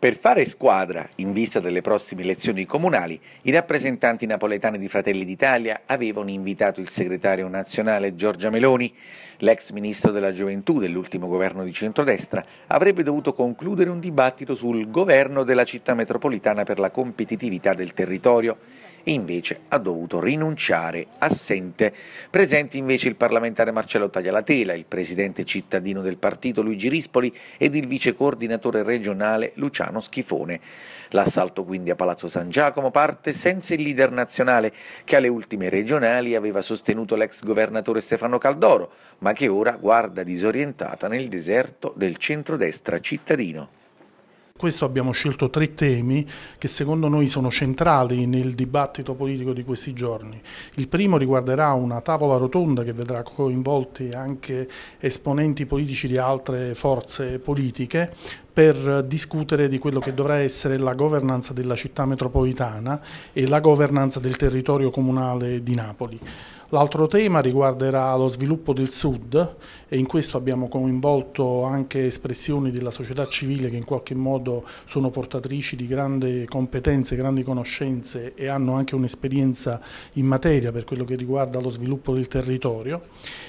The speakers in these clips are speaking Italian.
Per fare squadra, in vista delle prossime elezioni comunali, i rappresentanti napoletani di Fratelli d'Italia avevano invitato il segretario nazionale Giorgia Meloni. L'ex ministro della gioventù dell'ultimo governo di centrodestra avrebbe dovuto concludere un dibattito sul governo della città metropolitana per la competitività del territorio e invece ha dovuto rinunciare. Assente presenti invece il parlamentare Marcello Taglialatela, il presidente cittadino del partito Luigi Rispoli ed il vice coordinatore regionale Luciano Schifone. L'assalto quindi a Palazzo San Giacomo parte senza il leader nazionale che alle ultime regionali aveva sostenuto l'ex governatore Stefano Caldoro, ma che ora guarda disorientata nel deserto del centrodestra cittadino questo abbiamo scelto tre temi che secondo noi sono centrali nel dibattito politico di questi giorni. Il primo riguarderà una tavola rotonda che vedrà coinvolti anche esponenti politici di altre forze politiche per discutere di quello che dovrà essere la governanza della città metropolitana e la governanza del territorio comunale di Napoli. L'altro tema riguarderà lo sviluppo del Sud e in questo abbiamo coinvolto anche espressioni della società civile che in qualche modo sono portatrici di grandi competenze, grandi conoscenze e hanno anche un'esperienza in materia per quello che riguarda lo sviluppo del territorio.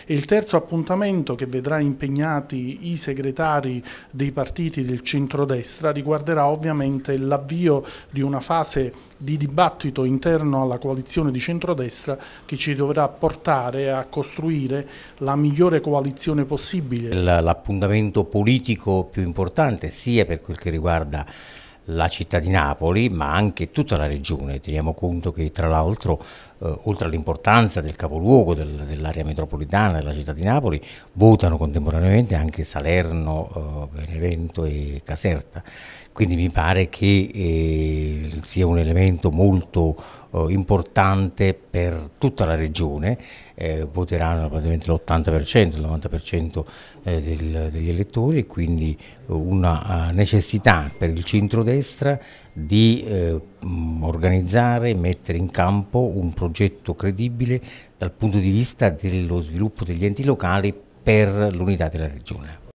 E il terzo appuntamento che vedrà impegnati i segretari dei partiti del del centrodestra riguarderà ovviamente l'avvio di una fase di dibattito interno alla coalizione di centrodestra che ci dovrà portare a costruire la migliore coalizione possibile. L'appuntamento politico più importante sia per quel che riguarda la città di Napoli ma anche tutta la regione, teniamo conto che tra l'altro eh, oltre all'importanza del capoluogo del, dell'area metropolitana della città di Napoli votano contemporaneamente anche Salerno, eh, Benevento e Caserta, quindi mi pare che eh, sia un elemento molto eh, importante per tutta la regione, eh, voteranno praticamente l'80%, il 90% eh, del, degli elettori e quindi eh, una eh, necessità per il centrodestra di eh, mm, organizzare, mettere in campo un progetto credibile dal punto di vista dello sviluppo degli enti locali per l'unità della regione.